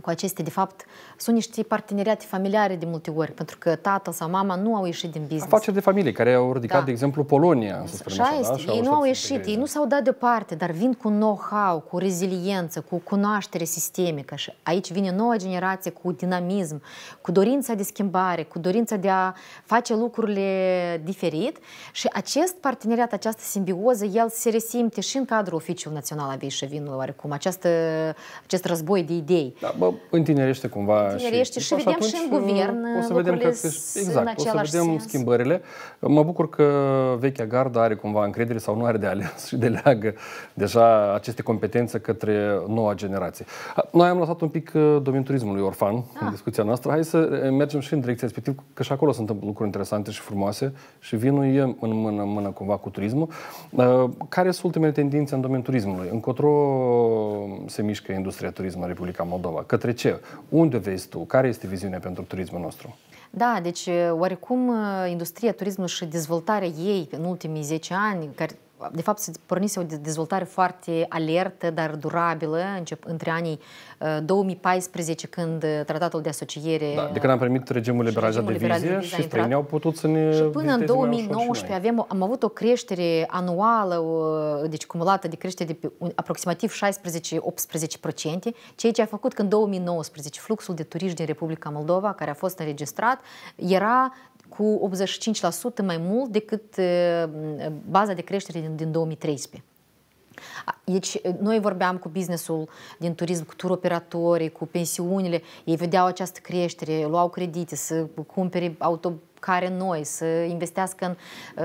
cu aceste, de fapt, sunt niște parteneriate familiare de multe ori, pentru că tata sau mama nu au ieșit din business.
Afaceri de familie care au ridicat, da. de exemplu, Polonia. așa, da? este. Da? Ei nu au
ieșit, ei nu s-au dat deoparte, dar vin cu know-how, cu reziliență, cu cunoaștere sistemică și aici vine noua generație cu dinamism, cu dorința de schimbare, cu dorința de a face lucrurile diferit și acest parteneriat, această simbioză, el se resimte și în cadrul oficiul Național a Vei și Vinului, oarecum, această, acest război de idei.
Da, bă, întinerește cumva. Întinerește și, și vedem și în guvern mm, o să vedem că, Exact, o să vedem sens. schimbările. Mă bucur că vechea gardă are cumva încredere sau nu are de ales și deleagă deja aceste competențe către noua generație. Noi am lăsat un pic uh, domeniul turismului orfan ah. în discuția noastră. Hai să eh, mergem și în direcția respectiv, că și acolo se întâmplă lucruri interesante și frumoase și vinul e în mână, în mână cumva cu turismul. Uh, care sunt ultimele tendințe în domeniul turismului? Încotro se mișcă industria turismului în Republica Moldova? către ce? Unde vezi tu? Care este viziunea pentru turismul nostru?
Da, deci uh, oarecum uh, industria turismului și dezvoltarea ei în ultimii 10 ani, care de fapt, se pornise o dezvoltare foarte alertă, dar durabilă, încep, între anii 2014, ă, când ă, tratatul de asociere...
Da, de când am primit regimul liberalizat de vizie și, străinii au putut să ne... Și până în 2019
avem, am avut o creștere anuală, o, deci cumulată de creștere de aproximativ 16-18%, ceea ce a făcut că în 2019 fluxul de turiști din Republica Moldova, care a fost înregistrat, era cu 85% mai mult decât uh, baza de creștere din, din 2013. Deci, uh, noi vorbeam cu businessul din turism, cu tur operatorii, cu pensiunile, ei vedeau această creștere, luau credite să cumpere auto care noi, să investească în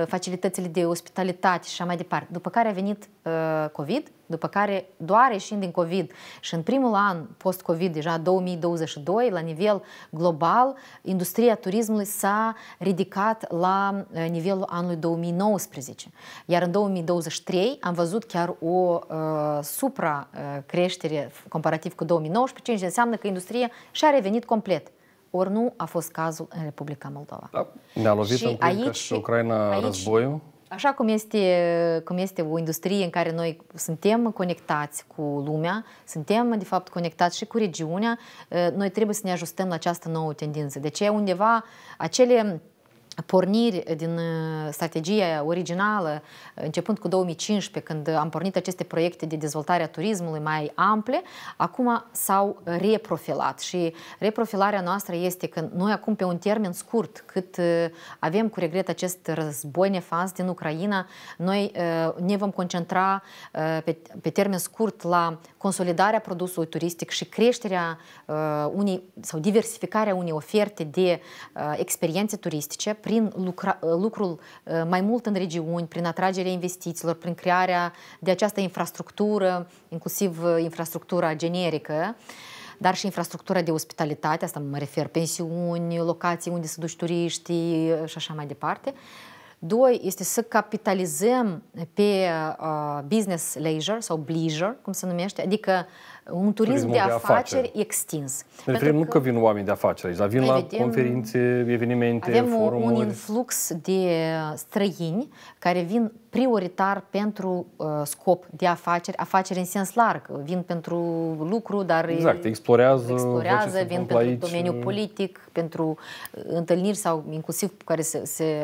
uh, facilitățile de ospitalitate și așa mai departe. După care a venit uh, COVID, după care doar ieșind din COVID și în primul an post-COVID, deja 2022, la nivel global, industria turismului s-a ridicat la uh, nivelul anului 2019. Iar în 2023 am văzut chiar o uh, supra-creștere comparativ cu 2019, ce înseamnă că industria și-a revenit complet ori nu a fost cazul în Republica Moldova. Da,
ne-a lovit și aici, și Ucraina aici, războiul.
Așa cum este, cum este o industrie în care noi suntem conectați cu lumea, suntem, de fapt, conectați și cu regiunea, eh, noi trebuie să ne ajustăm la această nouă tendință. De Deci, undeva, acele porniri din uh, strategia originală, uh, începând cu 2015, când am pornit aceste proiecte de dezvoltare a turismului mai ample, acum s-au reprofilat și reprofilarea noastră este că noi acum pe un termen scurt, cât uh, avem cu regret acest război nefast din Ucraina, noi ne vom concentra pe, pe termen scurt la consolidarea produsului turistic și creșterea unei sau diversificarea unei oferte de experiențe turistice prin lucra, ă, lucrul ă, mai mult în regiuni, prin atragerea investițiilor, prin crearea de această infrastructură, inclusiv ă, infrastructura generică, dar și infrastructura de ospitalitate, asta mă refer, pensiuni, locații unde se duci turiștii și așa mai departe. Doi, este să capitalizăm pe uh, business leisure sau bleisure, cum se numește, adică uh, un turism de, de afaceri, afaceri extins. Ne referim că nu că
vin oameni de afaceri aici, dar vin păi, la vedem, conferințe, evenimente, avem forumuri. un
influx de străini care vin prioritar pentru uh, scop de afaceri, afaceri în sens larg. Vin pentru lucru, dar... Exact,
explorează. Explorează, vin pentru aici. domeniul
politic, pentru uh, întâlniri sau inclusiv care se, se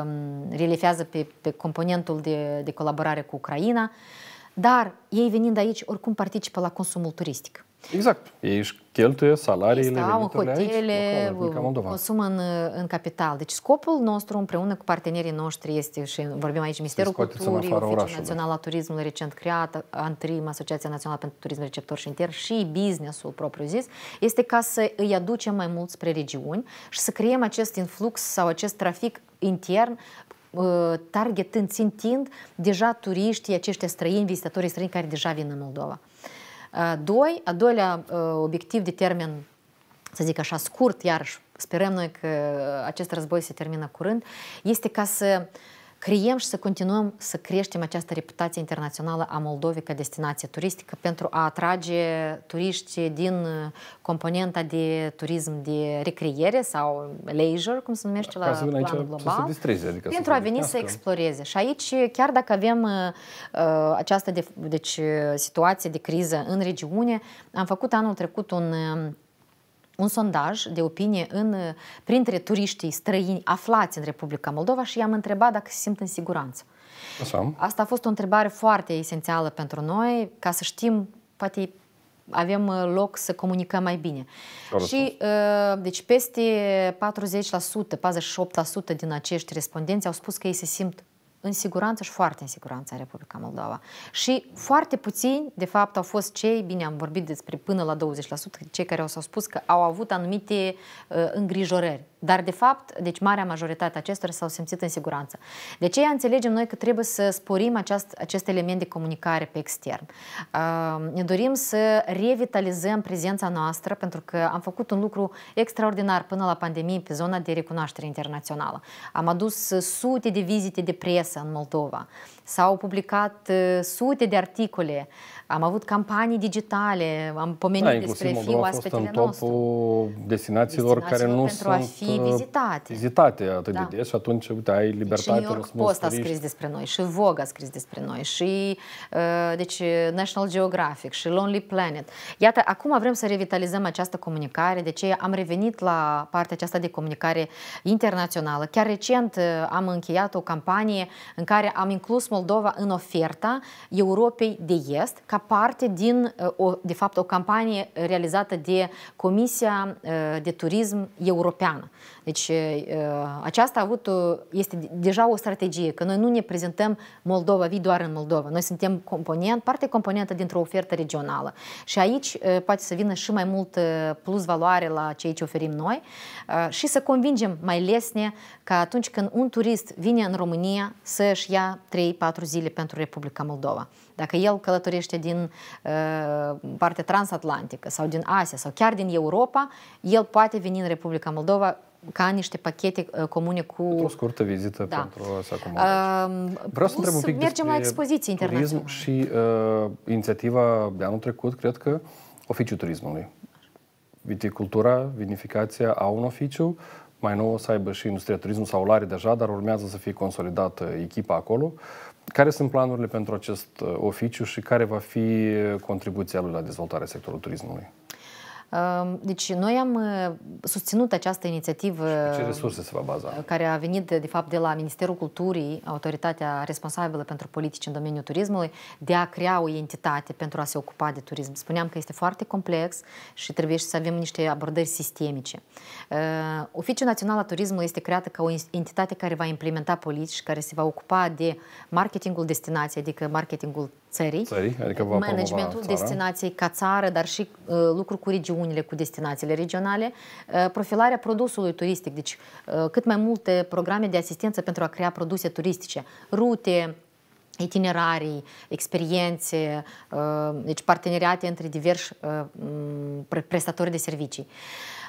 um, relefează pe, pe componentul de, de colaborare cu Ucraina. Uh, dar ei venind aici, oricum participă la consumul turistic.
Exact. Ei își cheltuie salariile, Stau exact, în hotele, uh, consumă
în, uh, în capital. Deci scopul nostru împreună cu partenerii noștri este, și vorbim aici, Ministerul Culturii, Oficiul Național al Turismului recent creat, Antrim, Asociația Națională pentru Turism Receptor și Inter, și businessul propriu zis, este ca să îi aducem mai mult spre regiuni și să creăm acest influx sau acest trafic intern targetând, țintind deja turiștii, aceștia străini, vizitatorii străini care deja vin în Moldova. Doi, a doilea obiectiv de termen, să zic așa, scurt, iarăși, sperăm noi că acest război se termină curând, este ca să uh, creiem și să continuăm să creștem această reputație internațională a Moldovei ca destinație turistică pentru a atrage turiști din uh, componenta de turism de recreere sau leisure, cum se numește la plan aici, global, să
distreze, adică pentru să a veni să
exploreze. Și aici, chiar dacă avem uh, uh această de, deci, uh, situație de criză în regiune, am făcut anul trecut un un sondaj de opinie în, printre turiștii străini aflați în Republica Moldova și i-am întrebat dacă se simt în siguranță. Așa. Asta a fost o întrebare foarte esențială pentru noi, ca să știm, poate avem uh, loc să comunicăm mai bine. Doar și, uh, deci, peste 40%, 48% din acești respondenți au spus că ei se simt în siguranță și foarte în siguranță în Republica Moldova. Și foarte puțini, de fapt, au fost cei, bine, am vorbit despre până la 20%, cei care au s-au spus că au avut anumite uh, îngrijorări dar, de fapt, deci marea majoritate acestora s-au simțit în siguranță. De aceea înțelegem noi că trebuie să sporim aceast, acest element de comunicare pe extern. Uh, ne dorim să revitalizăm prezența noastră, pentru că am făcut un lucru extraordinar până la pandemie pe zona de recunoaștere internațională. Am adus sute de vizite de presă în Moldova. S-au publicat uh, sute de articole, am avut campanii digitale, am pomenit da, despre fiu aspetele în nostru.
destinațiilor, destinațiilor care nu pentru sunt a fi uh, vizitate. vizitate atât da. de des și atunci, uite, ai deci libertate. Deci New York Post a scris
despre noi și Vogue a scris despre noi și uh, deci National Geographic și Lonely Planet. Iată, acum vrem să revitalizăm această comunicare, de deci ce am revenit la partea aceasta de comunicare internațională. Chiar recent am încheiat o campanie în care am inclus Moldova în oferta Europei de Est, ca parte din, de fapt, o campanie realizată de Comisia eh, de Turism Europeană. Deci aceasta a avut este deja o strategie, că noi nu ne prezentăm Moldova vii doar în Moldova. Noi suntem component, parte componentă dintr-o ofertă regională. Și aici poate să vină și mai mult plus valoare la ceea ce oferim noi și să convingem mai lesne că atunci când un turist vine în România să-și ia 3-4 zile pentru Republica Moldova. Dacă el călătorește din uh, partea transatlantică sau din Asia sau chiar din Europa, el poate veni în Republica Moldova ca niște pachete uh, comune cu... o
scurtă vizită da. pentru a se acomoda.
Uh, Vreau să întreb un pic mergem la expoziții internaționale.
și uh, inițiativa de anul trecut, cred că, Oficiul Turismului. Viticultura, vinificația au un oficiu, mai nou o să aibă și industria turismului sau lare deja, dar urmează să fie consolidată echipa acolo. Care sunt planurile pentru acest uh, oficiu și care va fi uh, contribuția lui la dezvoltarea sectorului turismului?
Deci noi am uh, susținut această inițiativă ce resurse se va baza? Uh, care a venit de fapt de la Ministerul Culturii, autoritatea responsabilă pentru politici în domeniul turismului, de a crea o entitate pentru a se ocupa de turism. Spuneam că este foarte complex și trebuie să avem niște abordări sistemice. Uh, Oficiul Național al Turismului este creată ca o entitate care va implementa politici, care se va ocupa de marketingul destinației, adică marketingul țării, țării
adică va managementul destinației
ca țară, dar și uh, lucru cu regiunile, cu destinațiile regionale, uh, profilarea produsului turistic, deci uh, cât mai multe programe de asistență pentru a crea produse turistice, rute, itinerarii, experiențe, uh, deci parteneriate între diversi uh, prestatori de servicii.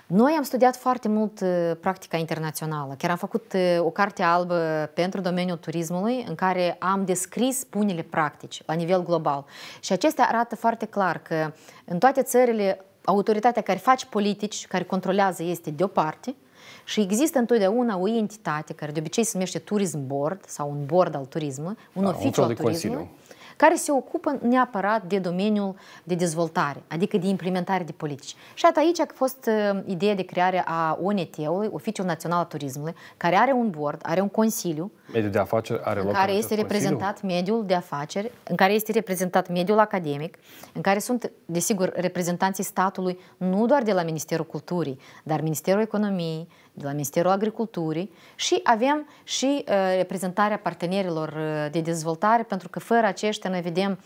Noi am studiat foarte mult uh, practica internațională. Chiar am făcut uh, o carte albă pentru domeniul turismului în care am descris punele practici la nivel global. Și acestea arată foarte clar că în toate țările autoritatea care face politici, care controlează, este deoparte. și există întotdeauna o entitate care de obicei se numește Tourism Board sau un board al turismului, un da, oficiu al turismului. Consiliu care se ocupă neapărat de domeniul de dezvoltare, adică de implementare de politici. Și atât aici a fost uh, ideea de creare a ONT-ului, Oficiul Național al Turismului, care are un board, are un consiliu.
Mediul de afaceri are loc în care este reprezentat
consiliu? mediul de afaceri, în care este reprezentat mediul academic, în care sunt, desigur, reprezentanții statului, nu doar de la Ministerul Culturii, dar Ministerul Economiei, de la Ministerul Agriculturii și avem și uh, reprezentarea partenerilor uh, de dezvoltare, pentru că fără aceștia noi vedem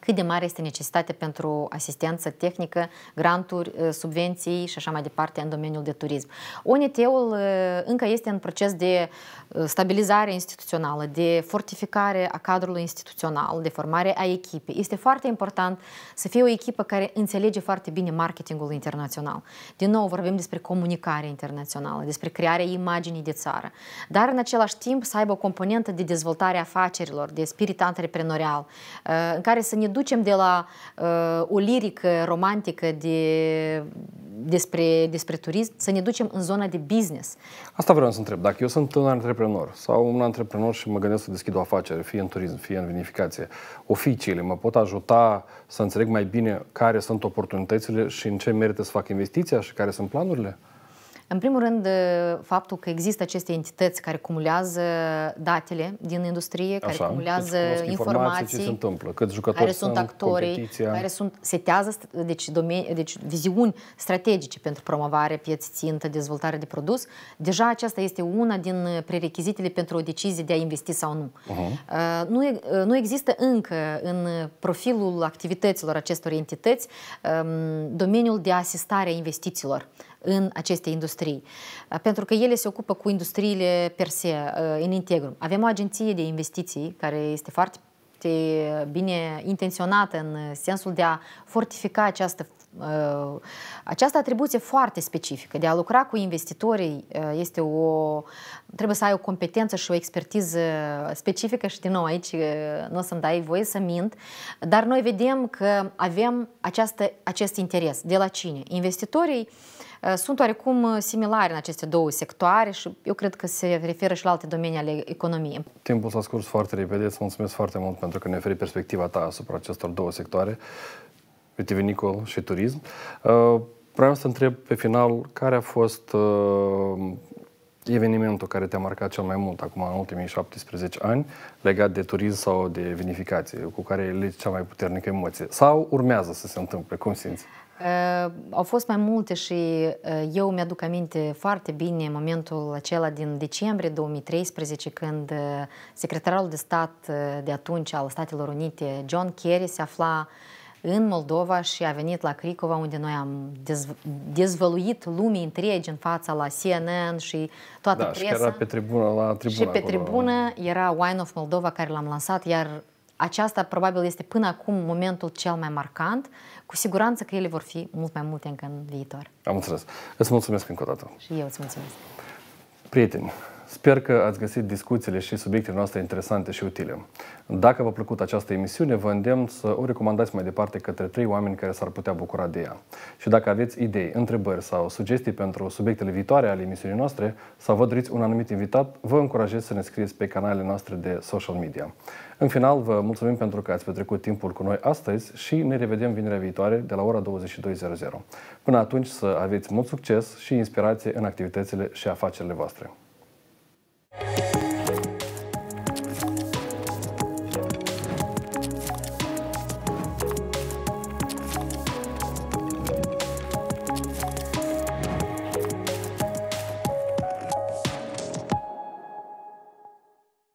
cât de mare este necesitatea pentru asistență tehnică, granturi, uh, subvenții și așa mai departe în domeniul de turism. ONT-ul uh, încă este în proces de uh, stabilizare instituțională, de fortificare a cadrului instituțional, de formare a echipei. Este foarte important să fie o echipă care înțelege foarte bine marketingul internațional. Din nou vorbim despre comunicare internațională, despre crearea imaginii de țară, dar în același timp să aibă o componentă de dezvoltare a afacerilor, de spirit antreprenorial, în care să ne ne ducem de la uh, o lirică romantică de, despre, despre turism, să ne ducem în zona de business.
Asta vreau să întreb. Dacă eu sunt un antreprenor sau un antreprenor și mă gândesc să deschid o afacere, fie în turism, fie în vinificație, oficiile mă pot ajuta să înțeleg mai bine care sunt oportunitățile și în ce merită să fac investiția și care sunt planurile? Uh,
în primul rând, ă, faptul că există aceste entități care cumulează datele din industrie, care Așa, cumulează deci informații, ce se
întâmplă, cât jucători care sunt, actorii, competiția. care
sunt, setează deci, domenii, deci, viziuni strategice pentru promovare pieții țintă, dezvoltare de produs. Deja aceasta este una din prerechizitele pentru o decizie de a investi sau nu. Uh-huh. Ă, nu, ă, nu există încă în profilul activităților acestor entități domeniul de asistare a investițiilor în aceste industrii. Uh, pentru că ele se ocupă cu industriile per se, uh, în integrum. Avem o agenție de investiții care este foarte uh, bine intenționată în sensul de a fortifica această această atribuție foarte specifică de a lucra cu investitorii este o, trebuie să ai o competență și o expertiză specifică și din nou aici nu o să-mi dai voie să mint, dar noi vedem că avem această, acest interes. De la cine? Investitorii uh, Э, sunt oarecum uh, similare în aceste două sectoare și eu cred că se referă și la alte domenii ale economiei.
Timpul s-a scurs foarte repede, îți mulțumesc foarte mult pentru că ne oferi perspectiva ta asupra acestor două sectoare, vitivinicol și turism. Ă, vreau să întreb pe final care a fost ă, evenimentul care te-a marcat cel mai mult acum în ultimii 17 ani legat de turism sau de vinificație, cu care le cea mai puternică emoție? Sau urmează să se întâmple? Cum simți?
Uh, au fost mai multe și uh, eu mi-aduc aminte foarte bine momentul acela din decembrie 2013 când uh, secretarul de stat uh, de atunci al Statelor Unite, John Kerry, se afla uh, în Moldova și a venit la Cricova, unde noi am dezv dezvăluit lumii întregi în fața la CNN și toată da, presa. Și era pe
tribună, la tribună. Și pe acolo.
tribună era Wine of Moldova care l-am lansat, iar aceasta probabil este până acum momentul cel mai marcant. Cu siguranță că ele vor fi mult mai multe încă în viitor.
Am înțeles. Îți mulțumesc încă o dată. Și eu îți mulțumesc. Prieteni, Sper că ați găsit discuțiile și subiectele noastre interesante și utile. Dacă v-a plăcut această emisiune, vă îndemn să o recomandați mai departe către trei oameni care s-ar putea bucura de ea. Și dacă aveți idei, întrebări sau sugestii pentru subiectele viitoare ale emisiunii noastre sau vă doriți un anumit invitat, vă încurajez să ne scrieți pe canalele noastre de social media. În final, vă mulțumim pentru că ați petrecut timpul cu noi astăzi și ne revedem vinerea viitoare de la ora 22.00. Până atunci, să aveți mult succes și inspirație în activitățile și afacerile voastre. Thank you.